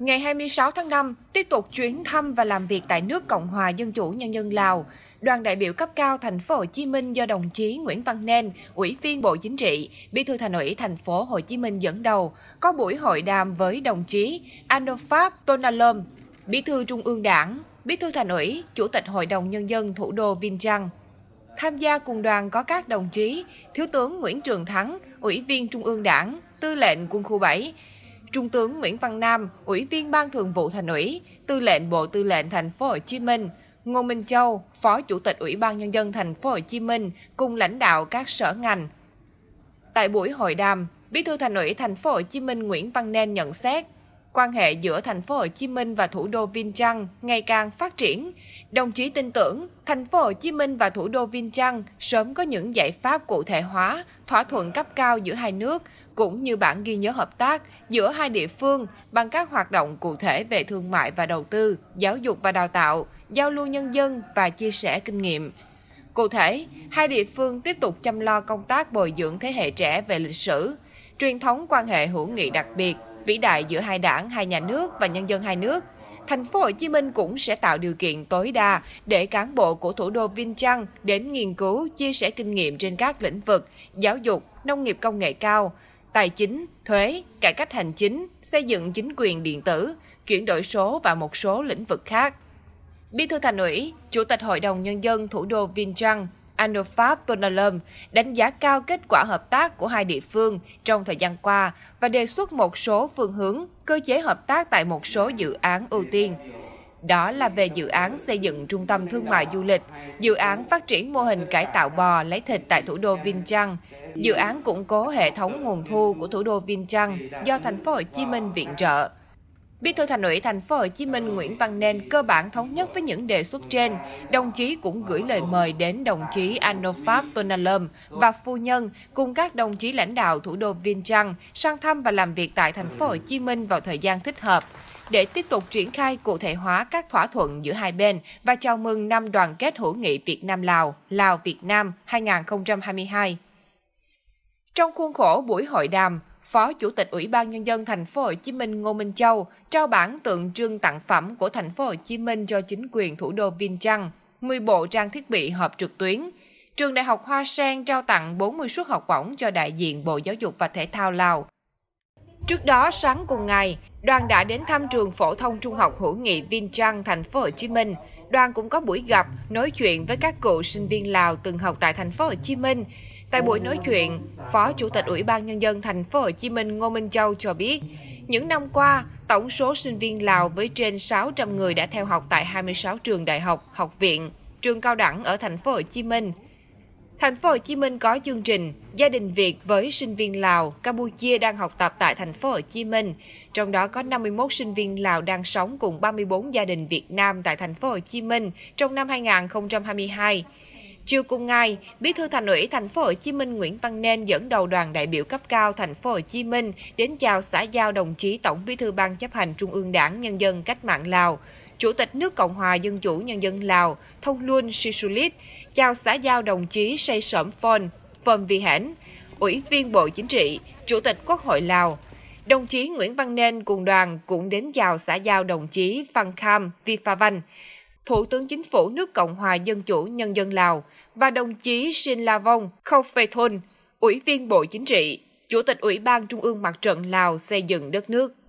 ngày 26 tháng 5, tiếp tục chuyến thăm và làm việc tại nước Cộng hòa Dân chủ Nhân dân Lào. Đoàn đại biểu cấp cao thành phố Hồ Chí Minh do đồng chí Nguyễn Văn Nên, Ủy viên Bộ Chính trị, Bí thư Thành ủy thành phố Hồ Chí Minh dẫn đầu, có buổi hội đàm với đồng chí Anofap Tonalom, Bí thư Trung ương Đảng, Bí thư Thành ủy, Chủ tịch Hội đồng Nhân dân thủ đô Viên Trăng. Tham gia cùng đoàn có các đồng chí Thiếu tướng Nguyễn Trường Thắng, Ủy viên Trung ương Đảng, Tư lệnh Quân khu 7, Trung tướng Nguyễn Văn Nam, Ủy viên Ban Thường vụ Thành ủy, Tư lệnh Bộ Tư lệnh Thành phố Hồ Chí Minh, Ngô Minh Châu, Phó Chủ tịch Ủy ban nhân dân Thành phố Hồ Chí Minh cùng lãnh đạo các sở ngành. Tại buổi hội đàm, Bí thư Thành ủy Thành phố Hồ Chí Minh Nguyễn Văn Nên nhận xét quan hệ giữa thành phố Hồ Chí Minh và thủ đô Viên Trăng ngày càng phát triển. Đồng chí tin tưởng thành phố Hồ Chí Minh và thủ đô Viên Trăng sớm có những giải pháp cụ thể hóa, thỏa thuận cấp cao giữa hai nước cũng như bản ghi nhớ hợp tác giữa hai địa phương bằng các hoạt động cụ thể về thương mại và đầu tư, giáo dục và đào tạo, giao lưu nhân dân và chia sẻ kinh nghiệm. Cụ thể, hai địa phương tiếp tục chăm lo công tác bồi dưỡng thế hệ trẻ về lịch sử, truyền thống quan hệ hữu nghị đặc biệt vĩ đại giữa hai đảng, hai nhà nước và nhân dân hai nước. Thành phố Hồ Chí Minh cũng sẽ tạo điều kiện tối đa để cán bộ của thủ đô Vinh Trăng đến nghiên cứu, chia sẻ kinh nghiệm trên các lĩnh vực giáo dục, nông nghiệp công nghệ cao, tài chính, thuế, cải cách hành chính, xây dựng chính quyền điện tử, chuyển đổi số và một số lĩnh vực khác. Bí thư Thành ủy, Chủ tịch Hội đồng Nhân dân thủ đô Vinh Trăng Pháp Tonalam đánh giá cao kết quả hợp tác của hai địa phương trong thời gian qua và đề xuất một số phương hướng, cơ chế hợp tác tại một số dự án ưu tiên. Đó là về dự án xây dựng trung tâm thương mại du lịch, dự án phát triển mô hình cải tạo bò lấy thịt tại thủ đô Vinh Vientiane, dự án củng cố hệ thống nguồn thu của thủ đô Vinh Vientiane do thành phố Hồ Chí Minh viện trợ Bí thư Thành ủy Thành phố Hồ Chí Minh Nguyễn Văn Nên cơ bản thống nhất với những đề xuất trên. Đồng chí cũng gửi lời mời đến đồng chí Anofat Tonalom và phu nhân cùng các đồng chí lãnh đạo thủ đô Viên Trăng sang thăm và làm việc tại Thành phố Hồ Chí Minh vào thời gian thích hợp để tiếp tục triển khai cụ thể hóa các thỏa thuận giữa hai bên và chào mừng năm đoàn kết hữu nghị Việt Nam Lào, Lào Việt Nam 2022. Trong khuôn khổ buổi hội đàm, Phó Chủ tịch Ủy ban nhân dân thành phố Hồ Chí Minh Ngô Minh Châu trao bản tượng trưng tặng phẩm của thành phố Hồ Chí Minh cho chính quyền thủ đô Viên Trăng, 10 bộ trang thiết bị họp trực tuyến. Trường Đại học Hoa Sen trao tặng 40 suất học bổng cho đại diện Bộ Giáo dục và Thể thao Lào. Trước đó, sáng cùng ngày, đoàn đã đến thăm trường phổ thông trung học hữu nghị Viên Trăng, thành phố Hồ Chí Minh. Đoàn cũng có buổi gặp, nói chuyện với các cựu sinh viên Lào từng học tại thành phố Hồ Chí Minh. Tại buổi nói chuyện, Phó Chủ tịch Ủy ban Nhân dân thành phố Hồ Chí Minh Ngô Minh Châu cho biết, những năm qua, tổng số sinh viên Lào với trên 600 người đã theo học tại 26 trường đại học, học viện, trường cao đẳng ở thành phố Hồ Chí Minh. Thành phố Hồ Chí Minh có chương trình Gia đình Việt với sinh viên Lào, Campuchia đang học tập tại thành phố Hồ Chí Minh, trong đó có 51 sinh viên Lào đang sống cùng 34 gia đình Việt Nam tại thành phố Hồ Chí Minh trong năm 2022. Chiều cùng ngày, Bí thư Thành ủy Thành phố Hồ Chí Minh Nguyễn Văn Nên dẫn đầu đoàn đại biểu cấp cao Thành phố Hồ Chí Minh đến chào xã giao đồng chí Tổng Bí thư Ban chấp hành Trung ương Đảng Nhân dân Cách mạng Lào, Chủ tịch nước Cộng hòa Dân chủ Nhân dân Lào Thông Luân Sisulit, chào xã giao đồng chí Say Sởm Phon, Phom Vi Hãnh, Ủy viên Bộ Chính trị, Chủ tịch Quốc hội Lào. Đồng chí Nguyễn Văn Nên cùng đoàn cũng đến chào xã giao đồng chí Phan Kham Vi Pha Văn, Thủ tướng Chính phủ nước Cộng hòa Dân chủ Nhân dân Lào và đồng chí Sinlavong Khophaithun, Ủy viên Bộ Chính trị, Chủ tịch Ủy ban Trung ương Mặt trận Lào xây dựng đất nước.